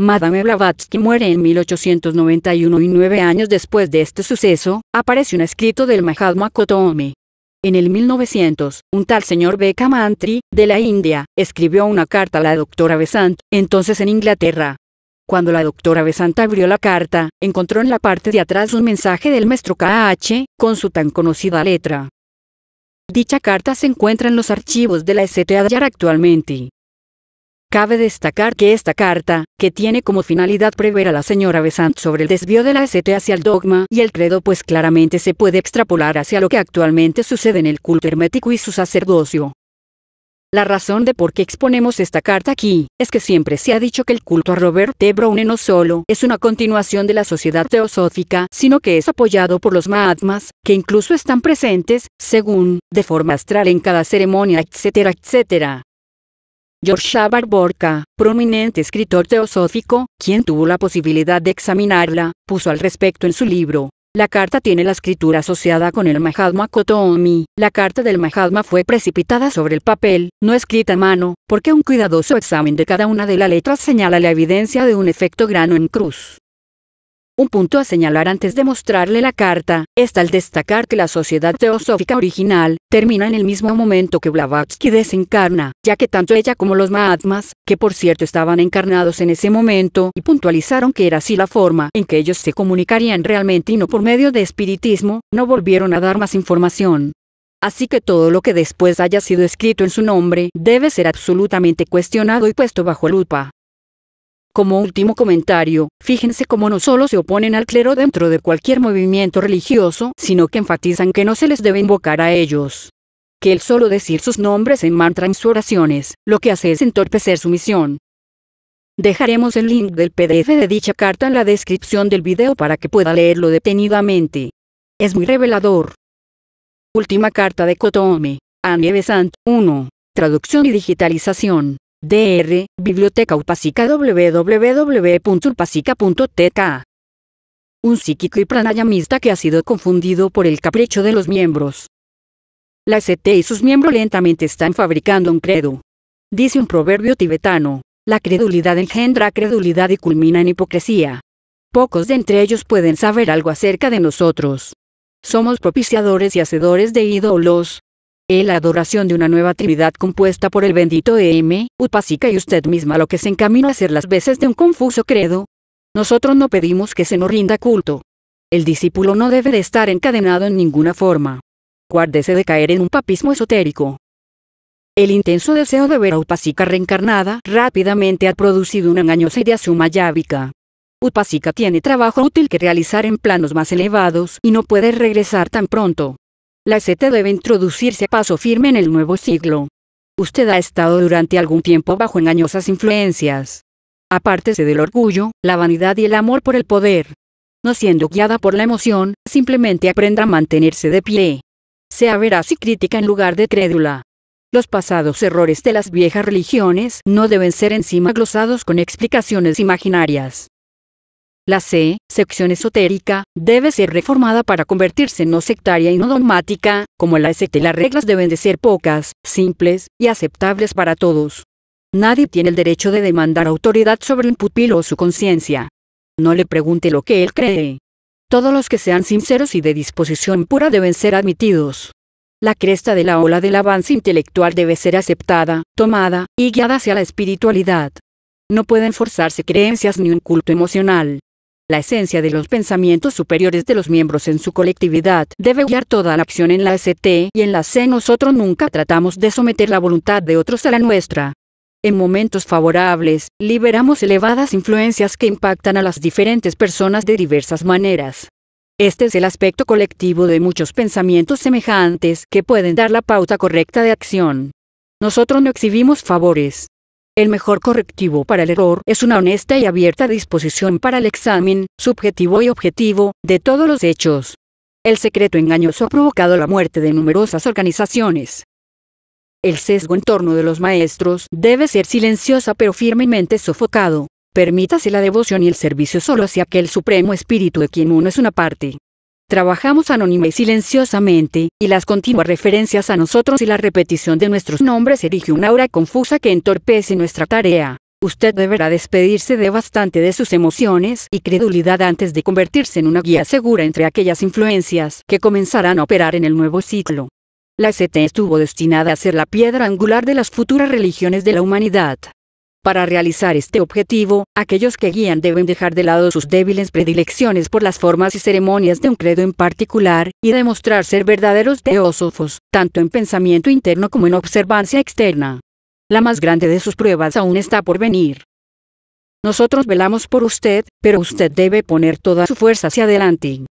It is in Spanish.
Madame Blavatsky muere en 1891 y nueve años después de este suceso, aparece un escrito del Mahatma Kotome. En el 1900, un tal señor Beka Mantri, de la India, escribió una carta a la doctora Besant, entonces en Inglaterra. Cuando la doctora Besant abrió la carta, encontró en la parte de atrás un mensaje del maestro KH, con su tan conocida letra. Dicha carta se encuentra en los archivos de la STA actualmente. Cabe destacar que esta carta, que tiene como finalidad prever a la señora Besant sobre el desvío de la ST hacia el dogma y el credo pues claramente se puede extrapolar hacia lo que actualmente sucede en el culto hermético y su sacerdocio. La razón de por qué exponemos esta carta aquí, es que siempre se ha dicho que el culto a Robert T. Browne no solo es una continuación de la sociedad teosófica, sino que es apoyado por los mahatmas, que incluso están presentes, según, de forma astral en cada ceremonia, etcétera, etcétera. George Shabar Borka, prominente escritor teosófico, quien tuvo la posibilidad de examinarla, puso al respecto en su libro. La carta tiene la escritura asociada con el Mahatma Kotomi. La carta del Mahatma fue precipitada sobre el papel, no escrita a mano, porque un cuidadoso examen de cada una de las letras señala la evidencia de un efecto grano en cruz. Un punto a señalar antes de mostrarle la carta, es tal destacar que la sociedad teosófica original, termina en el mismo momento que Blavatsky desencarna, ya que tanto ella como los Mahatmas, que por cierto estaban encarnados en ese momento y puntualizaron que era así la forma en que ellos se comunicarían realmente y no por medio de espiritismo, no volvieron a dar más información. Así que todo lo que después haya sido escrito en su nombre debe ser absolutamente cuestionado y puesto bajo lupa. Como último comentario, fíjense cómo no solo se oponen al clero dentro de cualquier movimiento religioso, sino que enfatizan que no se les debe invocar a ellos. Que el solo decir sus nombres en mantra en sus oraciones, lo que hace es entorpecer su misión. Dejaremos el link del PDF de dicha carta en la descripción del video para que pueda leerlo detenidamente. Es muy revelador. Última carta de Kotome. A Nieve 1. Traducción y digitalización. Dr. Biblioteca Upasica www.upasica.tk Un psíquico y pranayamista que ha sido confundido por el capricho de los miembros. La ST y sus miembros lentamente están fabricando un credo. Dice un proverbio tibetano, la credulidad engendra credulidad y culmina en hipocresía. Pocos de entre ellos pueden saber algo acerca de nosotros. Somos propiciadores y hacedores de ídolos, la adoración de una nueva Trinidad compuesta por el bendito E.M., Upasika y usted misma lo que se encamina a hacer las veces de un confuso credo. Nosotros no pedimos que se nos rinda culto. El discípulo no debe de estar encadenado en ninguna forma. Guárdese de caer en un papismo esotérico. El intenso deseo de ver a Upasika reencarnada rápidamente ha producido una engañosa suma yávica. Upasika tiene trabajo útil que realizar en planos más elevados y no puede regresar tan pronto. La C.T. debe introducirse a paso firme en el nuevo siglo. Usted ha estado durante algún tiempo bajo engañosas influencias. Apártese del orgullo, la vanidad y el amor por el poder. No siendo guiada por la emoción, simplemente aprenda a mantenerse de pie. Sea veraz y crítica en lugar de crédula. Los pasados errores de las viejas religiones no deben ser encima glosados con explicaciones imaginarias. La C, sección esotérica, debe ser reformada para convertirse en no sectaria y no dogmática, como la ST. Las reglas deben de ser pocas, simples y aceptables para todos. Nadie tiene el derecho de demandar autoridad sobre un pupilo o su conciencia. No le pregunte lo que él cree. Todos los que sean sinceros y de disposición pura deben ser admitidos. La cresta de la ola del avance intelectual debe ser aceptada, tomada y guiada hacia la espiritualidad. No pueden forzarse creencias ni un culto emocional. La esencia de los pensamientos superiores de los miembros en su colectividad debe guiar toda la acción en la ST y en la C. Nosotros nunca tratamos de someter la voluntad de otros a la nuestra. En momentos favorables, liberamos elevadas influencias que impactan a las diferentes personas de diversas maneras. Este es el aspecto colectivo de muchos pensamientos semejantes que pueden dar la pauta correcta de acción. Nosotros no exhibimos favores, el mejor correctivo para el error es una honesta y abierta disposición para el examen, subjetivo y objetivo, de todos los hechos. El secreto engañoso ha provocado la muerte de numerosas organizaciones. El sesgo en torno de los maestros debe ser silenciosa pero firmemente sofocado. Permítase la devoción y el servicio solo hacia aquel supremo espíritu de quien uno es una parte. Trabajamos anónima y silenciosamente, y las continuas referencias a nosotros y la repetición de nuestros nombres erige una aura confusa que entorpece nuestra tarea. Usted deberá despedirse de bastante de sus emociones y credulidad antes de convertirse en una guía segura entre aquellas influencias que comenzarán a operar en el nuevo ciclo. La ST estuvo destinada a ser la piedra angular de las futuras religiones de la humanidad. Para realizar este objetivo, aquellos que guían deben dejar de lado sus débiles predilecciones por las formas y ceremonias de un credo en particular, y demostrar ser verdaderos teósofos, tanto en pensamiento interno como en observancia externa. La más grande de sus pruebas aún está por venir. Nosotros velamos por usted, pero usted debe poner toda su fuerza hacia adelante.